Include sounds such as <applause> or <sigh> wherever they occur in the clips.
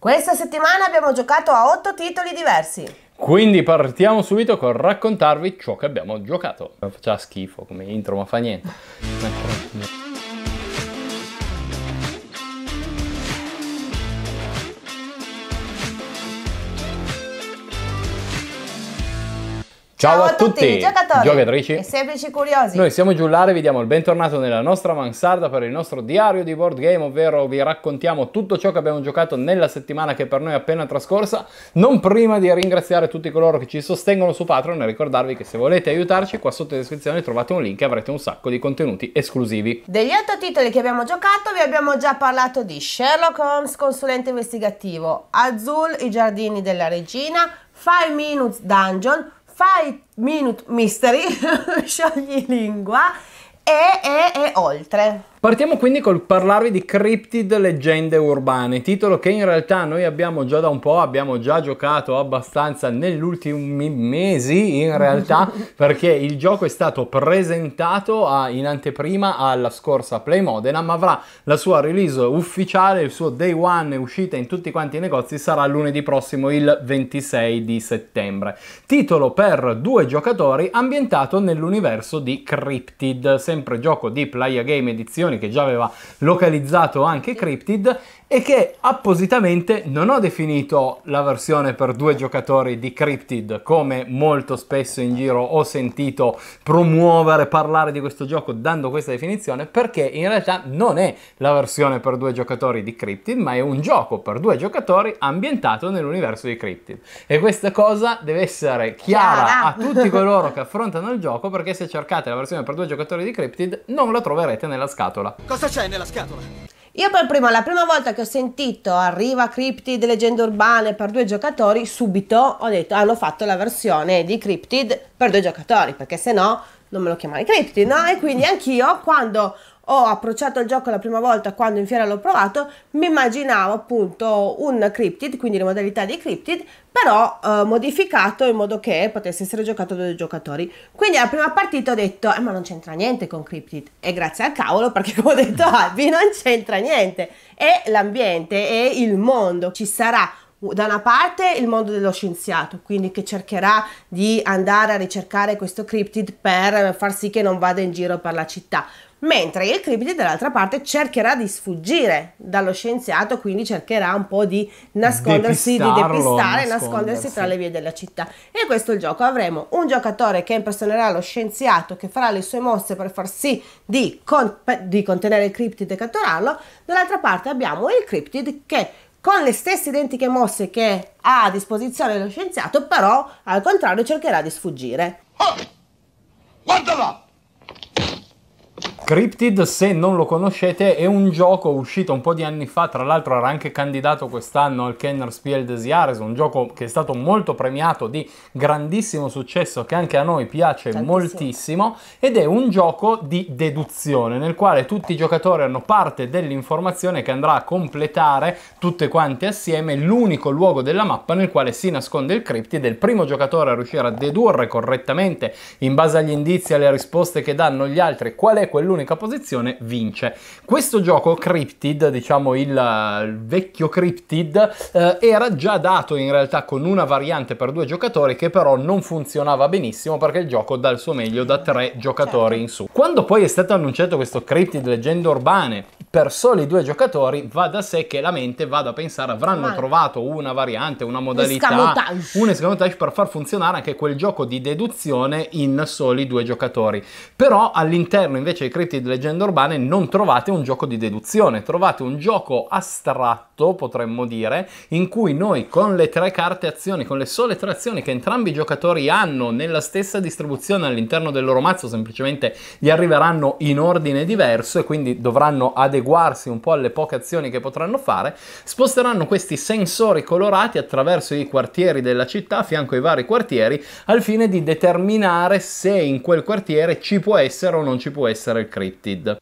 Questa settimana abbiamo giocato a 8 titoli diversi. Quindi partiamo subito con raccontarvi ciò che abbiamo giocato. Faccia schifo come intro, ma fa niente. Ciao, Ciao a, a tutti, tutti, giocatori, giocatrici e semplici curiosi. Noi siamo Giullare e vi diamo il bentornato nella nostra mansarda per il nostro diario di board game, ovvero vi raccontiamo tutto ciò che abbiamo giocato nella settimana che per noi è appena trascorsa, non prima di ringraziare tutti coloro che ci sostengono su Patreon e ricordarvi che se volete aiutarci qua sotto in descrizione trovate un link e avrete un sacco di contenuti esclusivi. Degli otto titoli che abbiamo giocato vi abbiamo già parlato di Sherlock Holmes, consulente investigativo, Azul, i giardini della regina, 5 Minutes Dungeon, Five Minute Mystery, <laughs> sciogli lingua e, e, e oltre. Partiamo quindi col parlarvi di Cryptid Leggende Urbane, titolo che in realtà noi abbiamo già da un po', abbiamo già giocato abbastanza negli ultimi mesi in realtà, <laughs> perché il gioco è stato presentato a, in anteprima alla scorsa Play Modena, ma avrà la sua release ufficiale, il suo day one uscita in tutti quanti i negozi sarà lunedì prossimo il 26 di settembre. Titolo per due giocatori ambientato nell'universo di Cryptid, sempre gioco di Playa Game edizione che già aveva localizzato anche Cryptid e che appositamente non ho definito la versione per due giocatori di Cryptid come molto spesso in giro ho sentito promuovere, parlare di questo gioco dando questa definizione perché in realtà non è la versione per due giocatori di Cryptid ma è un gioco per due giocatori ambientato nell'universo di Cryptid e questa cosa deve essere chiara, chiara. a tutti coloro che affrontano il gioco perché se cercate la versione per due giocatori di Cryptid non la troverete nella scatola. Cosa c'è nella scatola? Io per prima, la prima volta che ho sentito Arriva Cryptid Leggende Urbane per due giocatori, subito ho detto hanno ah, fatto la versione di Cryptid per due giocatori, perché se no non me lo chiamavi Cryptid, no? E quindi anch'io quando ho approcciato il gioco la prima volta quando in fiera l'ho provato, mi immaginavo appunto un cryptid, quindi le modalità di cryptid, però eh, modificato in modo che potesse essere giocato da due giocatori. Quindi alla prima partita ho detto, eh, ma non c'entra niente con cryptid. E grazie al cavolo, perché come ho detto Albi, <laughs> ah, non c'entra niente. È l'ambiente, è il mondo. Ci sarà da una parte il mondo dello scienziato, quindi che cercherà di andare a ricercare questo cryptid per far sì che non vada in giro per la città, mentre il criptide dall'altra parte cercherà di sfuggire dallo scienziato, quindi cercherà un po' di nascondersi, di depistare, nascondersi. nascondersi tra le vie della città. E questo è il gioco, avremo un giocatore che impersonerà lo scienziato, che farà le sue mosse per far sì di, con- di contenere il criptide e catturarlo, dall'altra parte abbiamo il criptide che con le stesse identiche mosse che ha a disposizione lo scienziato, però al contrario cercherà di sfuggire. Oh, guarda là! Cryptid, se non lo conoscete, è un gioco uscito un po' di anni fa, tra l'altro era anche candidato quest'anno al Kenner Spiel des Jahres, un gioco che è stato molto premiato, di grandissimo successo, che anche a noi piace Tantissimo. moltissimo, ed è un gioco di deduzione, nel quale tutti i giocatori hanno parte dell'informazione che andrà a completare tutte quante assieme l'unico luogo della mappa nel quale si nasconde il Cryptid, è il primo giocatore a riuscire a dedurre correttamente, in base agli indizi e alle risposte che danno gli altri, qual è quell'unico all'unica posizione vince. Questo gioco, Cryptid, diciamo il, il vecchio Cryptid, eh, era già dato in realtà con una variante per due giocatori che però non funzionava benissimo perché il gioco dà il suo meglio da tre certo. giocatori certo. in su. Quando poi è stato annunciato questo Cryptid Leggende Urbane per soli due giocatori, va da sé che la mente vada a pensare avranno Mal. trovato una variante, una modalità, escamotage. un escamotage per far funzionare anche quel gioco di deduzione in soli due giocatori. Però all'interno invece di Cryptid segreti di leggende urbane non trovate un gioco di deduzione, trovate un gioco astratto, potremmo dire, in cui noi con le tre carte azioni, con le sole tre azioni che entrambi i giocatori hanno nella stessa distribuzione all'interno del loro mazzo, semplicemente gli arriveranno in ordine diverso e quindi dovranno adeguarsi un po' alle poche azioni che potranno fare, sposteranno questi sensori colorati attraverso i quartieri della città, a fianco ai vari quartieri, al fine di determinare se in quel quartiere ci può essere o non ci può essere il crack Encrypted.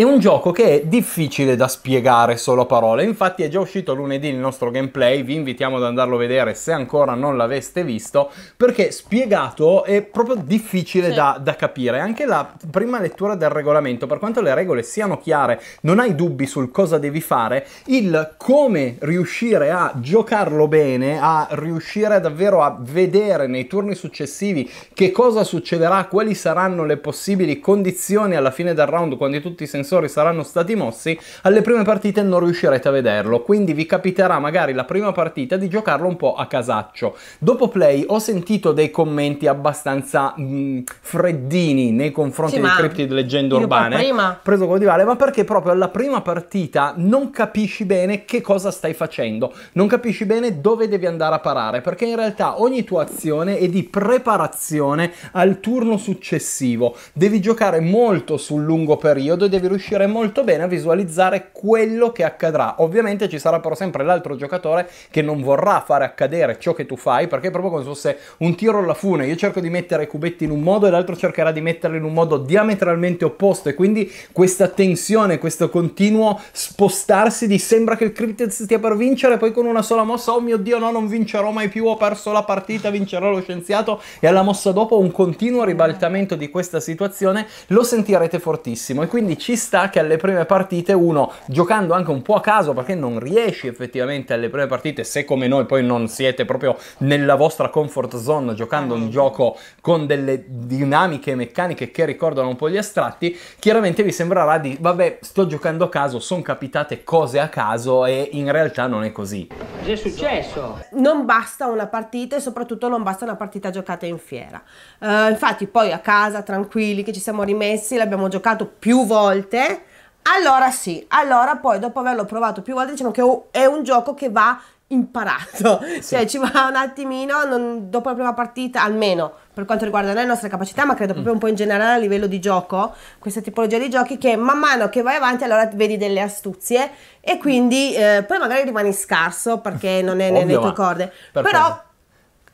È un gioco che è difficile da spiegare solo a parole, infatti è già uscito lunedì il nostro gameplay, vi invitiamo ad andarlo a vedere se ancora non l'aveste visto, perché spiegato è proprio difficile sì. da, da, capire. Anche la prima lettura del regolamento, per quanto le regole siano chiare, non hai dubbi sul cosa devi fare, il come riuscire a giocarlo bene, a riuscire davvero a vedere nei turni successivi che cosa succederà, quali saranno le possibili condizioni alla fine del round quando tutti i sensori sensori saranno stati mossi, alle prime partite non riuscirete a vederlo, quindi vi capiterà magari la prima partita di giocarlo un po' a casaccio. Dopo play ho sentito dei commenti abbastanza mh, mm, freddini nei confronti sì, di Cryptid Leggende Urbane, prima. preso come di Vale, ma perché proprio alla prima partita non capisci bene che cosa stai facendo, non capisci bene dove devi andare a parare, perché in realtà ogni tua azione è di preparazione al turno successivo, devi giocare molto sul lungo periodo e devi riuscire molto bene a visualizzare quello che accadrà. Ovviamente ci sarà però sempre l'altro giocatore che non vorrà fare accadere ciò che tu fai, perché è proprio come se fosse un tiro alla fune. Io cerco di mettere i cubetti in un modo e l'altro cercherà di metterli in un modo diametralmente opposto e quindi questa tensione, questo continuo spostarsi di sembra che il Cryptid stia per vincere, poi con una sola mossa, oh mio Dio no, non vincerò mai più, ho perso la partita, vincerò lo scienziato e alla mossa dopo un continuo ribaltamento di questa situazione lo sentirete fortissimo e quindi ci sta che alle prime partite uno, giocando anche un po' a caso, perché non riesci effettivamente alle prime partite, se come noi poi non siete proprio nella vostra comfort zone giocando un ah, gioco con delle dinamiche meccaniche che ricordano un po' gli astratti, chiaramente vi sembrerà di, vabbè, sto giocando a caso, sono capitate cose a caso e in realtà non è così. Cos'è successo? Non basta una partita e soprattutto non basta una partita giocata in fiera. Uh, infatti poi a casa, tranquilli, che ci siamo rimessi, l'abbiamo giocato più volte pesante, allora sì, allora poi dopo averlo provato più volte diciamo che è un gioco che va imparato, <laughs> sì. cioè ci va un attimino non, dopo la prima partita, almeno per quanto riguarda le nostre capacità, ma credo mm. proprio un po' in generale a livello di gioco, questa tipologia di giochi che man mano che vai avanti allora vedi delle astuzie e quindi eh, poi magari rimani scarso perché non è Ovvio, nelle tue corde, però... Cosa?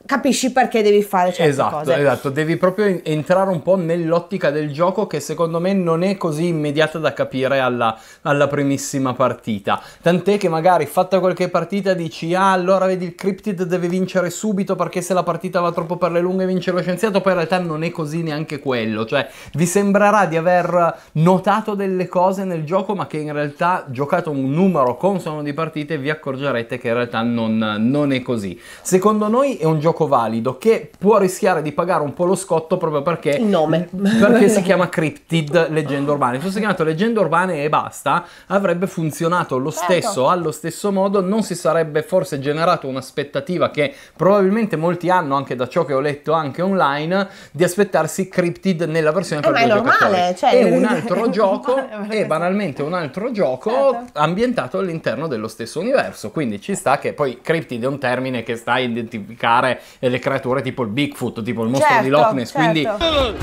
capisci perché devi fare certe esatto, cose. Esatto, devi proprio entrare un po' nell'ottica del gioco che secondo me non è così immediata da capire alla, alla primissima partita. Tant'è che magari fatta qualche partita dici ah allora vedi il Cryptid deve vincere subito perché se la partita va troppo per le lunghe vince lo scienziato, poi in realtà non è così neanche quello, cioè vi sembrerà di aver notato delle cose nel gioco ma che in realtà giocato un numero consono di partite vi accorgerete che in realtà non, non è così. Secondo noi è un gioco gioco valido che può rischiare di pagare un po' lo scotto proprio perché il nome perché si chiama <laughs> Cryptid Leggende Urbane. Se fosse chiamato Leggende Urbane e basta, avrebbe funzionato lo certo. stesso, certo. allo stesso modo, non si sarebbe forse generato un'aspettativa che probabilmente molti hanno anche da ciò che ho letto anche online di aspettarsi Cryptid nella versione eh, per eh, normale, cioè... è un <laughs> altro gioco è banalmente un altro gioco certo. ambientato all'interno dello stesso universo, quindi ci sta che poi Cryptid è un termine che sta a identificare e le creature tipo il Bigfoot, tipo il mostro certo, di Loch Ness, certo. quindi eh,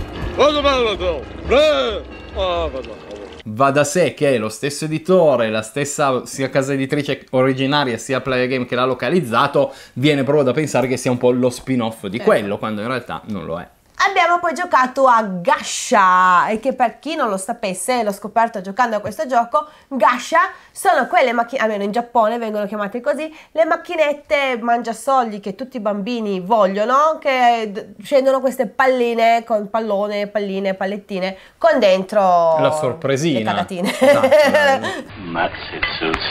eh, ah, va da sé che lo stesso editore, la stessa sia casa editrice originaria sia Player Game che l'ha localizzato, viene proprio da pensare che sia un po' lo spin-off di quello, quando in realtà non lo è. Abbiamo poi giocato a Gasha, e che per chi non lo sapesse, l'ho scoperto giocando a questo gioco, Gasha sono quelle macchine, almeno in Giappone vengono chiamate così, le macchinette mangiasogli che tutti i bambini vogliono, che scendono queste palline con pallone, palline, pallettine, con dentro la sorpresina. le patatine. Esatto, <laughs> esatto. Max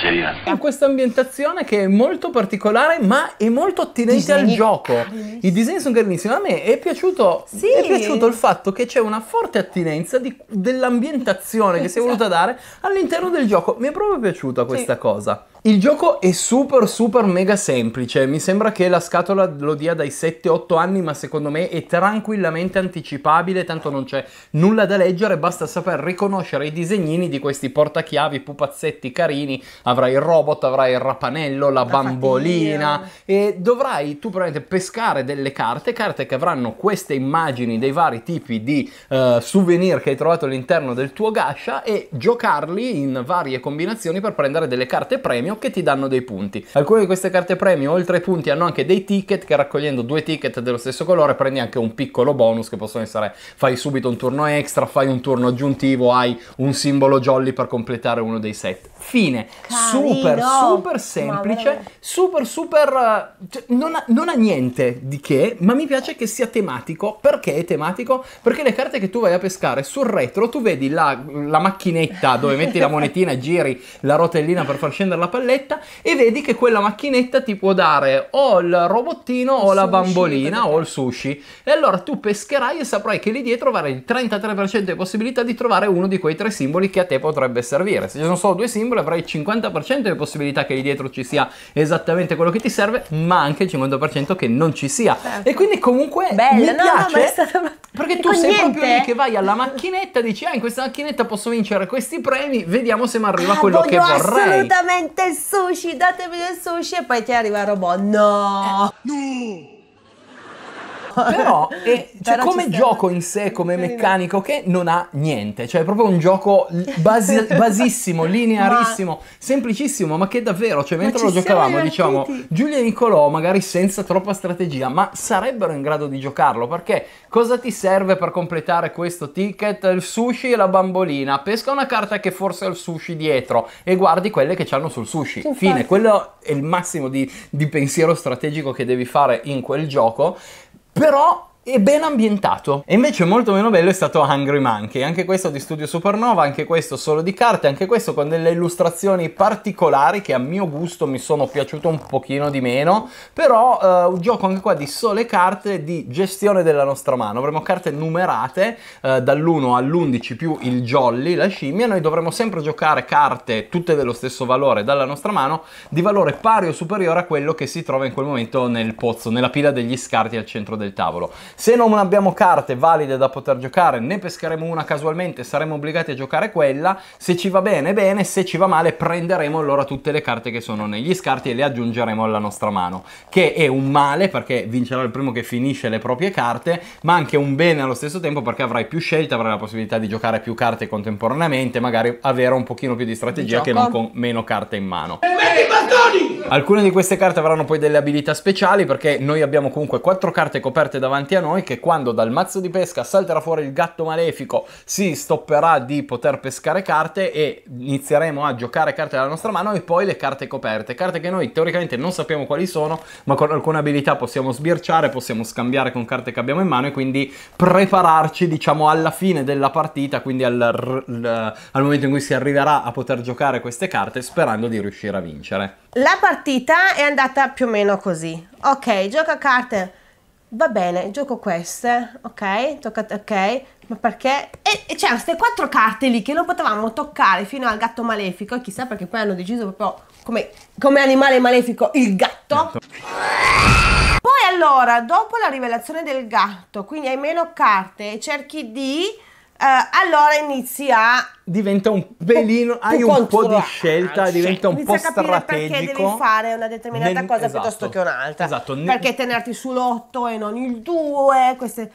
e In questa ambientazione che è molto particolare, ma è molto attinente disegni al gioco. I disegni sono carinissimi, a me è piaciuto sì. è piaciuto il fatto che c'è una forte attinenza di, dell'ambientazione che si è esatto. voluta dare all'interno del gioco. Mi è proprio piaciuta questa sì. cosa. Il gioco è super super mega semplice, mi sembra che la scatola lo dia dai 7-8 anni ma secondo me è tranquillamente anticipabile, tanto non c'è nulla da leggere, basta saper riconoscere i disegnini di questi portachiavi, pupazzetti carini, avrai il robot, avrai il rapanello, la, la bambolina fatica. e dovrai tu probabilmente pescare delle carte, carte che avranno queste immagini dei vari tipi di uh, souvenir che hai trovato all'interno del tuo gascia e giocarli in varie combinazioni per prendere delle carte premium premio che ti danno dei punti. Alcune di queste carte premio, oltre ai punti, hanno anche dei ticket che raccogliendo due ticket dello stesso colore prendi anche un piccolo bonus che possono essere fai subito un turno extra, fai un turno aggiuntivo, hai un simbolo jolly per completare uno dei set fine, Carino. super super semplice, super super eh, cioè, non, ha, non, ha, niente di che, ma mi piace che sia tematico, perché è tematico? Perché le carte che tu vai a pescare sul retro, tu vedi la, la macchinetta dove metti la monetina, giri la rotellina per far scendere la palletta e vedi che quella macchinetta ti può dare o il robottino o il la sushi, bambolina o il sushi. E allora tu pescherai e saprai che lì dietro avrai il 33% di possibilità di trovare uno di quei tre simboli che a te potrebbe servire. Se ci sono solo due simboli singolo avrai 50% di possibilità che lì dietro ci sia esattamente quello che ti serve, ma anche il 50% che non ci sia. Certo. E quindi comunque Bello, mi piace no, stata... perché tu sei niente. proprio lì che vai alla macchinetta dici "Ah, in questa macchinetta posso vincere questi premi, vediamo se mi arriva ah, quello che vorrei". Assolutamente il sushi, datemi il sushi e poi ti arriva il robot. No! Eh. No! Però è, <laughs> cioè, Però cioè, come gioco in sé, come meccanico, che non ha niente. Cioè è proprio un gioco basi- <laughs> basissimo, linearissimo, <laughs> ma... semplicissimo, ma che davvero, cioè mentre lo giocavamo, diciamo, Giulia e Nicolò magari senza troppa strategia, ma sarebbero in grado di giocarlo perché cosa ti serve per completare questo ticket? Il sushi e la bambolina. Pesca una carta che forse ha il sushi dietro e guardi quelle che c'hanno sul sushi. Infatti. Fine, quello è il massimo di, di pensiero strategico che devi fare in quel gioco però e ben ambientato. E invece molto meno bello è stato Hungry Monkey, anche questo di studio Supernova, anche questo solo di carte, anche questo con delle illustrazioni particolari che a mio gusto mi sono piaciute un pochino di meno, però eh, un gioco anche qua di sole carte di gestione della nostra mano, avremo carte numerate eh, dall'1 all'11 più il jolly, la scimmia, noi dovremo sempre giocare carte tutte dello stesso valore dalla nostra mano, di valore pari o superiore a quello che si trova in quel momento nel pozzo, nella pila degli scarti al centro del tavolo. Se non abbiamo carte valide da poter giocare, ne pescheremo una casualmente, saremo obbligati a giocare quella. Se ci va bene, bene, se ci va male, prenderemo allora tutte le carte che sono negli scarti e le aggiungeremo alla nostra mano. Che è un male perché vincerà il primo che finisce le proprie carte, ma anche un bene allo stesso tempo perché avrai più scelta, avrai la possibilità di giocare più carte contemporaneamente, magari avere un pochino più di strategia che non con meno carte in mano. E metti i bastoni! Alcune di queste carte avranno poi delle abilità speciali perché noi abbiamo comunque quattro carte coperte davanti a noi che quando dal mazzo di pesca salterà fuori il gatto malefico si stopperà di poter pescare carte e inizieremo a giocare carte dalla nostra mano e poi le carte coperte, carte che noi teoricamente non sappiamo quali sono ma con alcune abilità possiamo sbirciare, possiamo scambiare con carte che abbiamo in mano e quindi prepararci diciamo alla fine della partita, quindi al, al momento in cui si arriverà a poter giocare queste carte sperando di riuscire a vincere. La partita è andata più o meno così. Ok, gioca carte. Va bene, gioco queste. Ok, tocca, ok. Ma perché? E, e c'erano queste quattro carte lì che non potevamo toccare fino al gatto malefico. E chissà perché poi hanno deciso proprio come, come animale malefico il gatto. Poi allora, dopo la rivelazione del gatto, quindi hai meno carte, cerchi di eh, allora inizi a diventa un pelino, hai un controllo. po' di scelta, diventa un Inizia po' strategico. Perché devi fare una determinata nel, cosa esatto, piuttosto che un'altra. Esatto. Perché tenerti sull'otto e non il 2, queste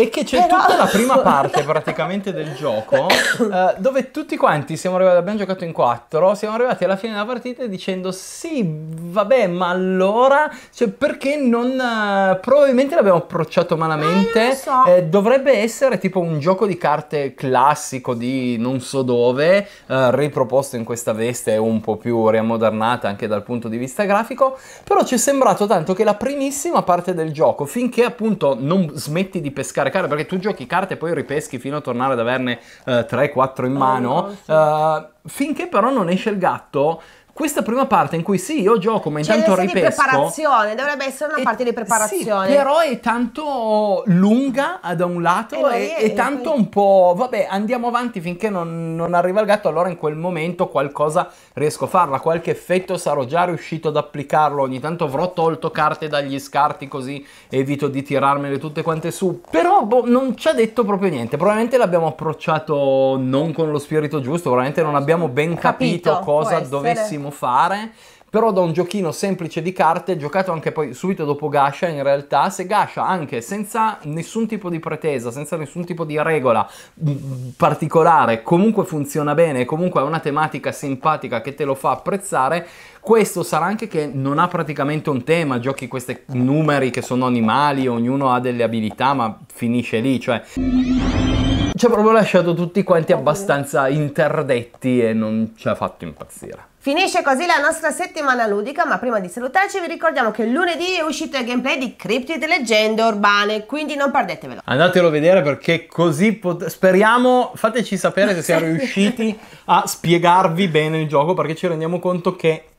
e che c'è Però... tutta la prima <laughs> parte praticamente del gioco eh, dove tutti quanti siamo arrivati, abbiamo giocato in quattro, siamo arrivati alla fine della partita dicendo sì, vabbè, ma allora, cioè perché non... Eh, probabilmente l'abbiamo approcciato malamente, eh, so. Eh, dovrebbe essere tipo un gioco di carte classico di non so dove, eh, riproposto in questa veste un po' più riammodernata anche dal punto di vista grafico, però ci è sembrato tanto che la primissima parte del gioco, finché appunto non smetti di pescare caricare perché tu giochi carte e poi ripeschi fino a tornare ad averne eh, 3-4 in oh, mano. Oh, no, sì. uh, finché però non esce il gatto, questa prima parte in cui sì, io gioco, ma cioè, intanto cioè, ripesco. Di preparazione, dovrebbe essere una parte di preparazione. Sì, però è tanto lunga da un lato eh, e, e, e tanto un po', vabbè, andiamo avanti finché non, non arriva il gatto, allora in quel momento qualcosa riesco a farla, qualche effetto sarò già riuscito ad applicarlo, ogni tanto avrò tolto carte dagli scarti così evito di tirarmele tutte quante su, però boh, non ci ha detto proprio niente, probabilmente l'abbiamo approcciato non con lo spirito giusto, probabilmente non abbiamo ben capito, capito cosa dovessimo fare, però da un giochino semplice di carte, giocato anche poi subito dopo Gasha in realtà, se Gasha anche senza nessun tipo di pretesa, senza nessun tipo di regola mm, mm, particolare, comunque funziona bene, comunque ha una tematica simpatica che te lo fa apprezzare, questo sarà anche che non ha praticamente un tema, giochi questi numeri che sono animali, ognuno ha delle abilità, ma finisce lì, cioè ci ha proprio lasciato tutti quanti abbastanza interdetti e non ci ha fatto impazzire. Finisce così la nostra settimana ludica, ma prima di salutarci vi ricordiamo che lunedì è uscito il gameplay di Cryptid Leggende Urbane, quindi non perdetevelo. Andatelo a vedere perché così speriamo, fateci sapere se siamo <laughs> riusciti a spiegarvi bene il gioco perché ci rendiamo conto che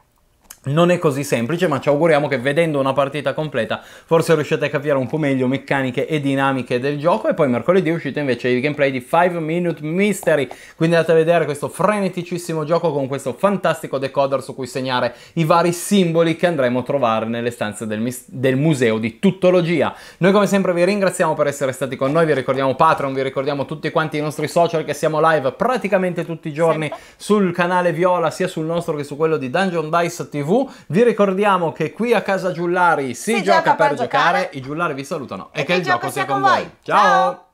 non è così semplice, ma ci auguriamo che vedendo una partita completa forse riuscite a capire un po' meglio meccaniche e dinamiche del gioco. E poi mercoledì è uscito invece il gameplay di 5 Minute Mystery, quindi andate a vedere questo freneticissimo gioco con questo fantastico decoder su cui segnare i vari simboli che andremo a trovare nelle stanze del, del museo di tuttologia. Noi come sempre vi ringraziamo per essere stati con noi, vi ricordiamo Patreon, vi ricordiamo tutti quanti i nostri social che siamo live praticamente tutti i giorni sul canale Viola, sia sul nostro che su quello di Dungeon Dice TV vi ricordiamo che qui a casa Giullari si, si gioca, gioca, per giocare. giocare. I Giullari vi salutano e, e che, che il gioco sia con voi. voi. Ciao.